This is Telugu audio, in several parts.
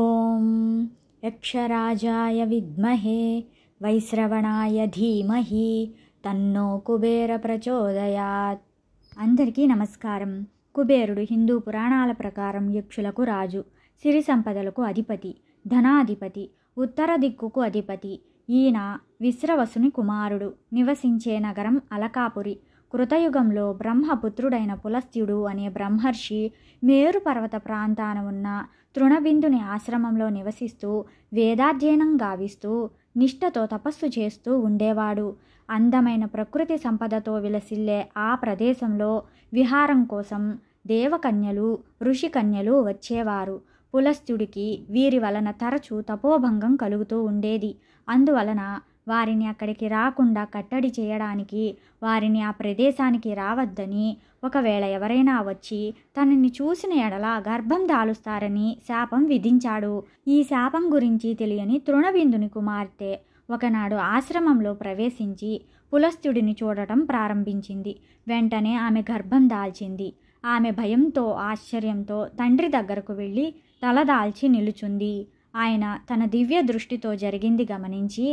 ఓం యక్షరాజాయ విద్మహే వైశ్రవణాయ ధీమహి తన్నో కుబేర ప్రచోదయాత్ అందరికీ నమస్కారం కుబేరుడు హిందూ పురాణాల ప్రకారం యక్షులకు రాజు సిరి సంపదలకు అధిపతి ధనాధిపతి ఉత్తర దిక్కుకు అధిపతి ఈయన విశ్రవసుని కుమారుడు నివసించే నగరం అలకాపురి కృతయుగంలో బ్రహ్మపుత్రుడైన పులస్త్యుడు అనే బ్రహ్మర్షి మేరు పర్వత ప్రాంతాన ఉన్న తృణబిందుని ఆశ్రమంలో నివసిస్తూ వేదాధ్యయనం గావిస్తూ నిష్టతో తపస్సు చేస్తూ ఉండేవాడు అందమైన ప్రకృతి సంపదతో విలసిల్లే ఆ ప్రదేశంలో విహారం కోసం దేవకన్యలు ఋషికన్యలు వచ్చేవారు పులస్త్యుడికి వీరి వలన తరచూ తపోభంగం కలుగుతూ ఉండేది అందువలన వారిని అక్కడికి రాకుండా కట్టడి చేయడానికి వారిని ఆ ప్రదేశానికి రావద్దని ఒకవేళ ఎవరైనా వచ్చి తనని చూసిన ఎడల గర్భం దాలుస్తారని శాపం విధించాడు ఈ శాపం గురించి తెలియని తృణబిందుని కుమార్తె ఒకనాడు ఆశ్రమంలో ప్రవేశించి పులస్తుడిని చూడటం ప్రారంభించింది వెంటనే ఆమె గర్భం దాల్చింది ఆమె భయంతో ఆశ్చర్యంతో తండ్రి దగ్గరకు వెళ్ళి తలదాల్చి నిలుచుంది ఆయన తన దివ్య దృష్టితో జరిగింది గమనించి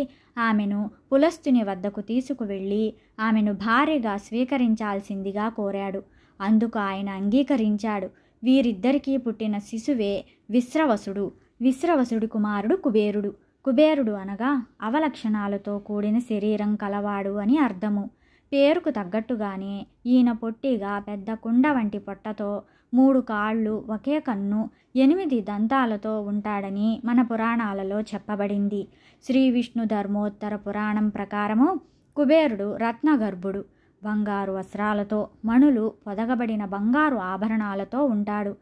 ఆమెను పులస్తుని వద్దకు తీసుకువెళ్ళి ఆమెను భార్యగా స్వీకరించాల్సిందిగా కోరాడు అందుకు ఆయన అంగీకరించాడు వీరిద్దరికీ పుట్టిన శిశువే విశ్రవసుడు విశ్రవసుడి కుమారుడు కుబేరుడు కుబేరుడు అనగా అవలక్షణాలతో కూడిన శరీరం కలవాడు అని అర్థము పేరుకు తగ్గట్టుగానే ఈయన పొట్టిగా పెద్ద కుండ వంటి పొట్టతో మూడు కాళ్ళు ఒకే కన్ను ఎనిమిది దంతాలతో ఉంటాడని మన పురాణాలలో చెప్పబడింది శ్రీ విష్ణు ధర్మోత్తర పురాణం ప్రకారము కుబేరుడు రత్నగర్భుడు బంగారు వస్త్రాలతో మణులు పొదగబడిన బంగారు ఆభరణాలతో ఉంటాడు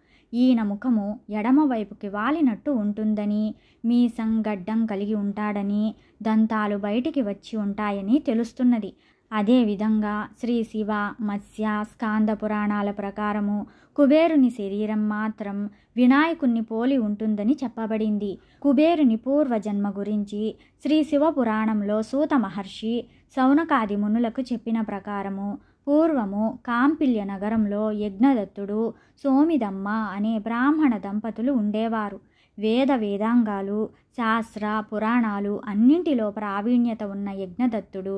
ఈయన ముఖము ఎడమవైపుకి వాలినట్టు ఉంటుందని మీసం గడ్డం కలిగి ఉంటాడని దంతాలు బయటికి వచ్చి ఉంటాయని తెలుస్తున్నది అదేవిధంగా శ్రీ శివ మత్స్య స్కాంద పురాణాల ప్రకారము కుబేరుని శరీరం మాత్రం వినాయకుణ్ణి పోలి ఉంటుందని చెప్పబడింది కుబేరుని పూర్వజన్మ గురించి శ్రీ శివ పురాణంలో సూత మహర్షి సౌనకాది మునులకు చెప్పిన ప్రకారము పూర్వము కాంపిల్య నగరంలో యజ్ఞదత్తుడు సోమిదమ్మ అనే బ్రాహ్మణ దంపతులు ఉండేవారు వేద వేదాంగాలు శాస్త్ర పురాణాలు అన్నింటిలో ప్రావీణ్యత ఉన్న యజ్ఞదత్తుడు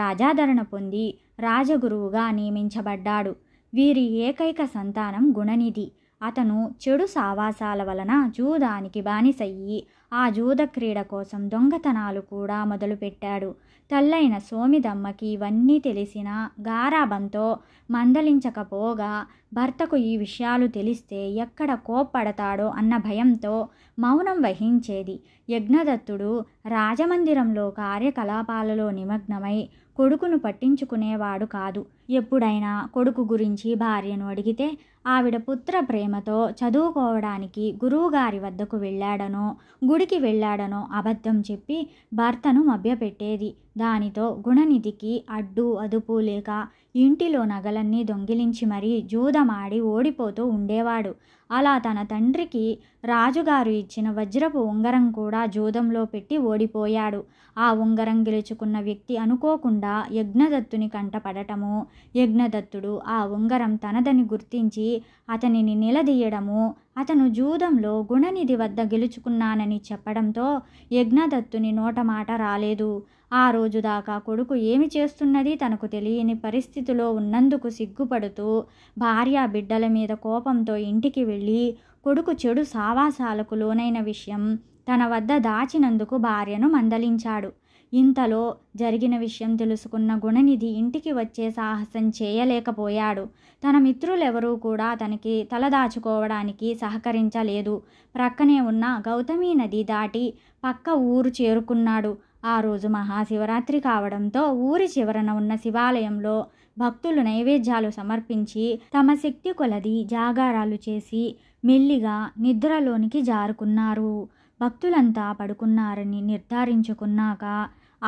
రాజాదరణ పొంది రాజగురువుగా నియమించబడ్డాడు వీరి ఏకైక సంతానం గుణనిధి అతను చెడు సావాసాల వలన జూదానికి బానిసయ్యి ఆ జూద క్రీడ కోసం దొంగతనాలు కూడా మొదలుపెట్టాడు తల్లైన సోమిదమ్మకి ఇవన్నీ తెలిసిన గారాబంతో మందలించకపోగా భర్తకు ఈ విషయాలు తెలిస్తే ఎక్కడ కోప్పడతాడో అన్న భయంతో మౌనం వహించేది యజ్ఞదత్తుడు రాజమందిరంలో కార్యకలాపాలలో నిమగ్నమై కొడుకును పట్టించుకునేవాడు కాదు ఎప్పుడైనా కొడుకు గురించి భార్యను అడిగితే ఆవిడ పుత్ర ప్రేమతో చదువుకోవడానికి గురువుగారి వద్దకు వెళ్ళాడనో గుడికి వెళ్ళాడనో అబద్ధం చెప్పి భర్తను మభ్యపెట్టేది దానితో గుణనిధికి అడ్డు అదుపు లేక ఇంటిలో నగలన్నీ దొంగిలించి మరీ జూదమాడి ఓడిపోతూ ఉండేవాడు అలా తన తండ్రికి రాజుగారు ఇచ్చిన వజ్రపు ఉంగరం కూడా జూదంలో పెట్టి ఓడిపోయాడు ఆ ఉంగరం గెలుచుకున్న వ్యక్తి అనుకోకుండా యజ్ఞదత్తుని కంటపడటము యజ్ఞదత్తుడు ఆ ఉంగరం తనదని గుర్తించి అతనిని నిలదీయడము అతను జూదంలో గుణనిధి వద్ద గెలుచుకున్నానని చెప్పడంతో యజ్ఞదత్తుని నోటమాట రాలేదు ఆ రోజు దాకా కొడుకు ఏమి చేస్తున్నది తనకు తెలియని పరిస్థితిలో ఉన్నందుకు సిగ్గుపడుతూ భార్య బిడ్డల మీద కోపంతో ఇంటికి వెళ్ళి కొడుకు చెడు సావాసాలకు లోనైన విషయం తన వద్ద దాచినందుకు భార్యను మందలించాడు ఇంతలో జరిగిన విషయం తెలుసుకున్న గుణనిధి ఇంటికి వచ్చే సాహసం చేయలేకపోయాడు తన మిత్రులెవరూ కూడా తనకి తలదాచుకోవడానికి సహకరించలేదు ప్రక్కనే ఉన్న గౌతమి నది దాటి పక్క ఊరు చేరుకున్నాడు ఆ రోజు మహాశివరాత్రి కావడంతో ఊరి చివరన ఉన్న శివాలయంలో భక్తులు నైవేద్యాలు సమర్పించి తమ శక్తి కొలది జాగారాలు చేసి మెల్లిగా నిద్రలోనికి జారుకున్నారు భక్తులంతా పడుకున్నారని నిర్ధారించుకున్నాక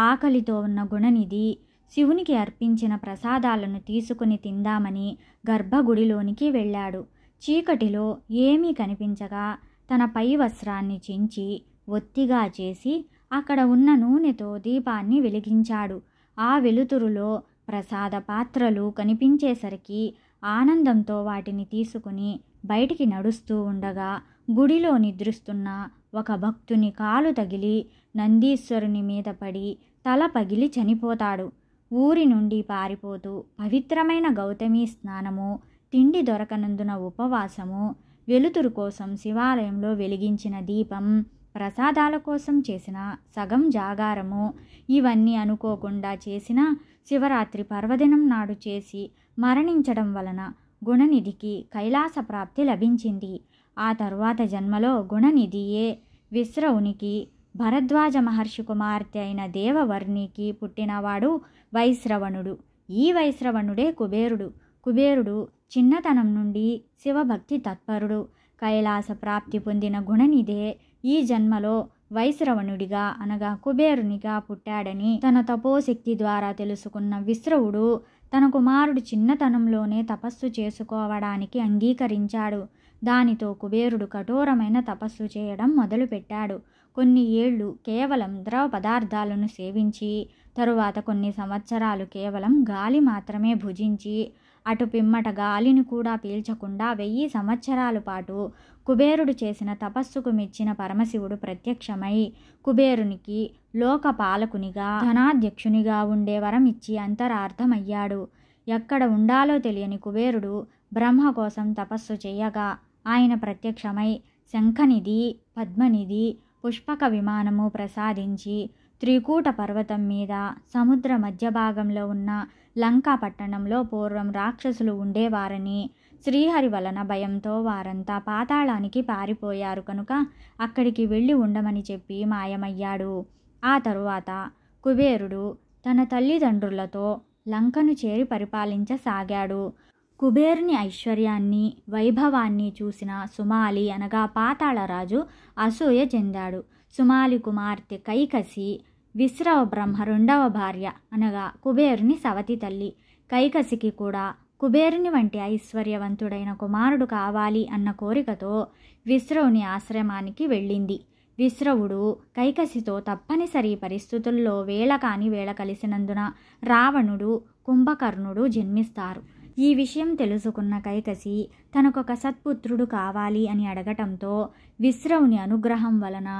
ఆకలితో ఉన్న గుణనిధి శివునికి అర్పించిన ప్రసాదాలను తీసుకుని తిందామని గర్భగుడిలోనికి వెళ్ళాడు చీకటిలో ఏమీ కనిపించగా తన పై వస్త్రాన్ని చించి ఒత్తిగా చేసి అక్కడ ఉన్న నూనెతో దీపాన్ని వెలిగించాడు ఆ వెలుతురులో ప్రసాద పాత్రలు కనిపించేసరికి ఆనందంతో వాటిని తీసుకుని బయటికి నడుస్తూ ఉండగా గుడిలో నిద్రిస్తున్న ఒక భక్తుని కాలు తగిలి నందీశ్వరుని మీద పడి తల పగిలి చనిపోతాడు ఊరి నుండి పారిపోతూ పవిత్రమైన గౌతమి స్నానము తిండి దొరకనందున ఉపవాసము వెలుతురు కోసం శివాలయంలో వెలిగించిన దీపం ప్రసాదాల కోసం చేసిన సగం జాగారము ఇవన్నీ అనుకోకుండా చేసిన శివరాత్రి పర్వదినం నాడు చేసి మరణించడం వలన గుణనిధికి కైలాస ప్రాప్తి లభించింది ఆ తరువాత జన్మలో గుణనిధియే విశ్రవునికి భరద్వాజ మహర్షి కుమార్తె అయిన దేవవర్ణికి పుట్టినవాడు వైశ్రవణుడు ఈ వైశ్రవణుడే కుబేరుడు కుబేరుడు చిన్నతనం నుండి శివభక్తి తత్పరుడు కైలాస ప్రాప్తి పొందిన గుణనిదే ఈ జన్మలో వైశ్రవణుడిగా అనగా కుబేరునిగా పుట్టాడని తన తపోశక్తి ద్వారా తెలుసుకున్న విశ్రవుడు తన కుమారుడు చిన్నతనంలోనే తపస్సు చేసుకోవడానికి అంగీకరించాడు దానితో కుబేరుడు కఠోరమైన తపస్సు చేయడం మొదలుపెట్టాడు కొన్ని ఏళ్ళు కేవలం ద్రవ పదార్థాలను సేవించి తరువాత కొన్ని సంవత్సరాలు కేవలం గాలి మాత్రమే భుజించి అటు పిమ్మట గాలిని కూడా పీల్చకుండా వెయ్యి సంవత్సరాల పాటు కుబేరుడు చేసిన తపస్సుకు మెచ్చిన పరమశివుడు ప్రత్యక్షమై కుబేరునికి లోక పాలకునిగా ధనాధ్యక్షునిగా ఉండే వరం ఇచ్చి అంతరార్థమయ్యాడు ఎక్కడ ఉండాలో తెలియని కుబేరుడు బ్రహ్మ కోసం తపస్సు చేయగా ఆయన ప్రత్యక్షమై శంఖనిధి పద్మనిధి పుష్పక విమానము ప్రసాదించి త్రికూట పర్వతం మీద సముద్ర మధ్య భాగంలో ఉన్న లంకా పట్టణంలో పూర్వం రాక్షసులు ఉండేవారని శ్రీహరి వలన భయంతో వారంతా పాతాళానికి పారిపోయారు కనుక అక్కడికి వెళ్ళి ఉండమని చెప్పి మాయమయ్యాడు ఆ తరువాత కుబేరుడు తన తల్లిదండ్రులతో లంకను చేరి పరిపాలించసాగాడు కుబేరుని ఐశ్వర్యాన్ని వైభవాన్ని చూసిన సుమాలి అనగా పాతాళరాజు అసూయ చెందాడు సుమాలి కుమార్తె కైకసి విశ్రవ బ్రహ్మ రెండవ భార్య అనగా కుబేరుని సవతి తల్లి కైకసికి కూడా కుబేరుని వంటి ఐశ్వర్యవంతుడైన కుమారుడు కావాలి అన్న కోరికతో విశ్రవుని ఆశ్రమానికి వెళ్ళింది విశ్రవుడు కైకసితో తప్పనిసరి పరిస్థితుల్లో వేళ కాని వేళ కలిసినందున రావణుడు కుంభకర్ణుడు జన్మిస్తారు ఈ విషయం తెలుసుకున్న కైకసి తనకొక సత్పుత్రుడు కావాలి అని అడగటంతో విశ్రవుని అనుగ్రహం వలన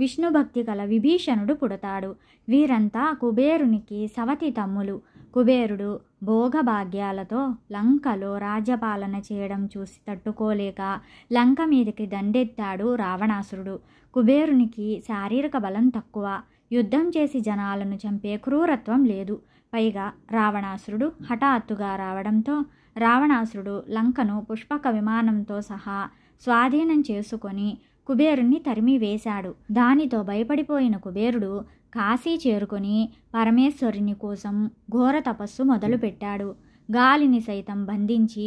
విష్ణుభక్తి గల విభీషణుడు పుడతాడు వీరంతా కుబేరునికి సవతి తమ్ములు కుబేరుడు భోగభాగ్యాలతో లంకలో రాజ్యపాలన చేయడం చూసి తట్టుకోలేక లంక మీదకి దండెత్తాడు రావణాసురుడు కుబేరునికి శారీరక బలం తక్కువ యుద్ధం చేసి జనాలను చంపే క్రూరత్వం లేదు పైగా రావణాసురుడు హఠాత్తుగా రావడంతో రావణాసురుడు లంకను పుష్పక విమానంతో సహా స్వాధీనం చేసుకొని కుబేరుణ్ణి తరిమివేశాడు దానితో భయపడిపోయిన కుబేరుడు కాశీ చేరుకొని పరమేశ్వరుని కోసం ఘోర తపస్సు మొదలుపెట్టాడు గాలిని సైతం బంధించి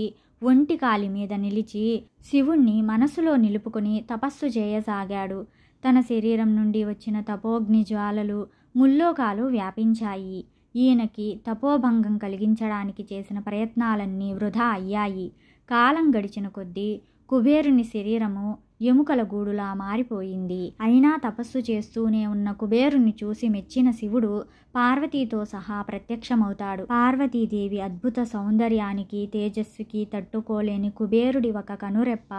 ఒంటి కాలి మీద నిలిచి శివుణ్ణి మనసులో నిలుపుకొని తపస్సు చేయసాగాడు తన శరీరం నుండి వచ్చిన తపోగ్ని జ్వాలలు ముల్లోకాలు వ్యాపించాయి ఈయనకి తపోభంగం కలిగించడానికి చేసిన ప్రయత్నాలన్నీ వృధా అయ్యాయి కాలం గడిచిన కొద్దీ కుబేరుని శరీరము ఎముకల గూడులా మారిపోయింది అయినా తపస్సు చేస్తూనే ఉన్న కుబేరుని చూసి మెచ్చిన శివుడు పార్వతీతో సహా ప్రత్యక్షమవుతాడు పార్వతీదేవి అద్భుత సౌందర్యానికి తేజస్సుకి తట్టుకోలేని కుబేరుడి ఒక కనురెప్ప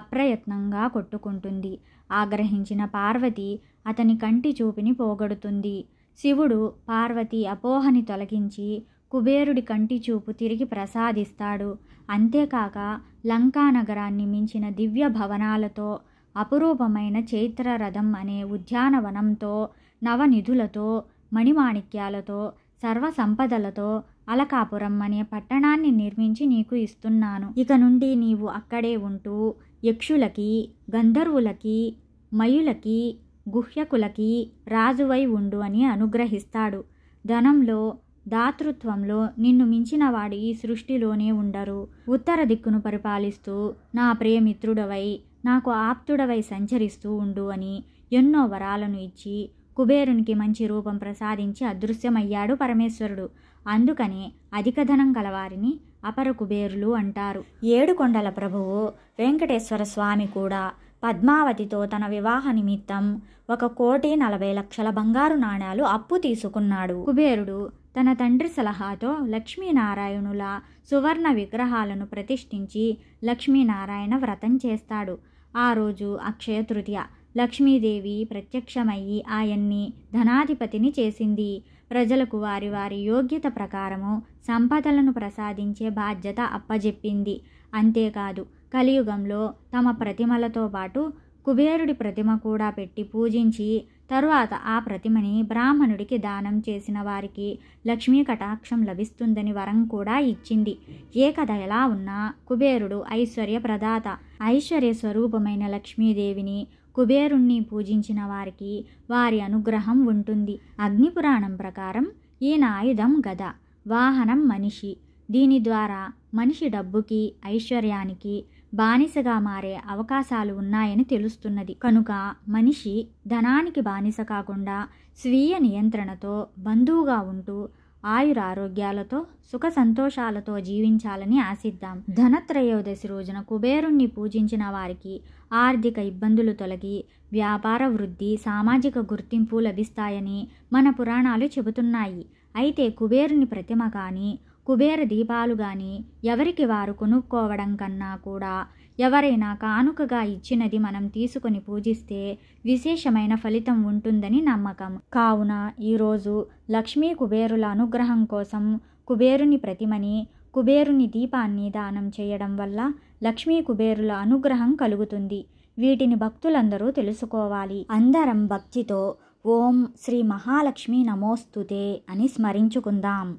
అప్రయత్నంగా కొట్టుకుంటుంది ఆగ్రహించిన పార్వతి అతని కంటి చూపిని పోగొడుతుంది శివుడు పార్వతి అపోహని తొలగించి కుబేరుడి కంటి చూపు తిరిగి ప్రసాదిస్తాడు అంతేకాక లంకా నగరాన్ని మించిన దివ్య భవనాలతో అపురూపమైన చైత్రరథం అనే ఉద్యానవనంతో నవనిధులతో మణిమాణిక్యాలతో సర్వసంపదలతో సంపదలతో అలకాపురం అనే పట్టణాన్ని నిర్మించి నీకు ఇస్తున్నాను ఇక నుండి నీవు అక్కడే ఉంటూ యక్షులకి గంధర్వులకి మయులకి గుహ్యకులకి రాజువై ఉండు అని అనుగ్రహిస్తాడు ధనంలో దాతృత్వంలో నిన్ను మించిన వాడి ఈ సృష్టిలోనే ఉండరు ఉత్తర దిక్కును పరిపాలిస్తూ నా ప్రియమిత్రుడవై నాకు ఆప్తుడవై సంచరిస్తూ ఉండు అని ఎన్నో వరాలను ఇచ్చి కుబేరునికి మంచి రూపం ప్రసాదించి అదృశ్యమయ్యాడు పరమేశ్వరుడు అందుకనే అధిక ధనం గలవారిని అపర కుబేరులు అంటారు ఏడుకొండల ప్రభువు వెంకటేశ్వర స్వామి కూడా పద్మావతితో తన వివాహ నిమిత్తం ఒక కోటి నలభై లక్షల బంగారు నాణ్యాలు అప్పు తీసుకున్నాడు కుబేరుడు తన తండ్రి సలహాతో లక్ష్మీనారాయణుల సువర్ణ విగ్రహాలను ప్రతిష్ఠించి లక్ష్మీనారాయణ వ్రతం చేస్తాడు ఆ రోజు అక్షయ తృతీయ లక్ష్మీదేవి ప్రత్యక్షమయ్యి ఆయన్ని ధనాధిపతిని చేసింది ప్రజలకు వారి వారి యోగ్యత ప్రకారము సంపదలను ప్రసాదించే బాధ్యత అప్పజెప్పింది అంతేకాదు కలియుగంలో తమ ప్రతిమలతో పాటు కుబేరుడి ప్రతిమ కూడా పెట్టి పూజించి తరువాత ఆ ప్రతిమని బ్రాహ్మణుడికి దానం చేసిన వారికి లక్ష్మీ కటాక్షం లభిస్తుందని వరం కూడా ఇచ్చింది ఏ కథ ఎలా ఉన్నా కుబేరుడు ఐశ్వర్య ప్రదాత ఐశ్వర్య స్వరూపమైన లక్ష్మీదేవిని కుబేరుణ్ణి పూజించిన వారికి వారి అనుగ్రహం ఉంటుంది అగ్నిపురాణం ప్రకారం ఈయన ఆయుధం గద వాహనం మనిషి దీని ద్వారా మనిషి డబ్బుకి ఐశ్వర్యానికి బానిసగా మారే అవకాశాలు ఉన్నాయని తెలుస్తున్నది కనుక మనిషి ధనానికి బానిస కాకుండా స్వీయ నియంత్రణతో బంధువుగా ఉంటూ ఆయుర ఆరోగ్యాలతో సుఖ సంతోషాలతో జీవించాలని ఆశిద్దాం ధనత్రయోదశి రోజున కుబేరుణ్ణి పూజించిన వారికి ఆర్థిక ఇబ్బందులు తొలగి వ్యాపార వృద్ధి సామాజిక గుర్తింపు లభిస్తాయని మన పురాణాలు చెబుతున్నాయి అయితే కుబేరుని ప్రతిమ కానీ కుబేర దీపాలు కానీ ఎవరికి వారు కొనుక్కోవడం కన్నా కూడా ఎవరైనా కానుకగా ఇచ్చినది మనం తీసుకొని పూజిస్తే విశేషమైన ఫలితం ఉంటుందని నమ్మకం కావున ఈరోజు లక్ష్మీ కుబేరుల అనుగ్రహం కోసం కుబేరుని ప్రతిమని కుబేరుని దీపాన్ని దానం చేయడం వల్ల లక్ష్మీ కుబేరుల అనుగ్రహం కలుగుతుంది వీటిని భక్తులందరూ తెలుసుకోవాలి అందరం భక్తితో ఓం శ్రీ మహాలక్ష్మి నమోస్తుతే అని స్మరించుకుందాం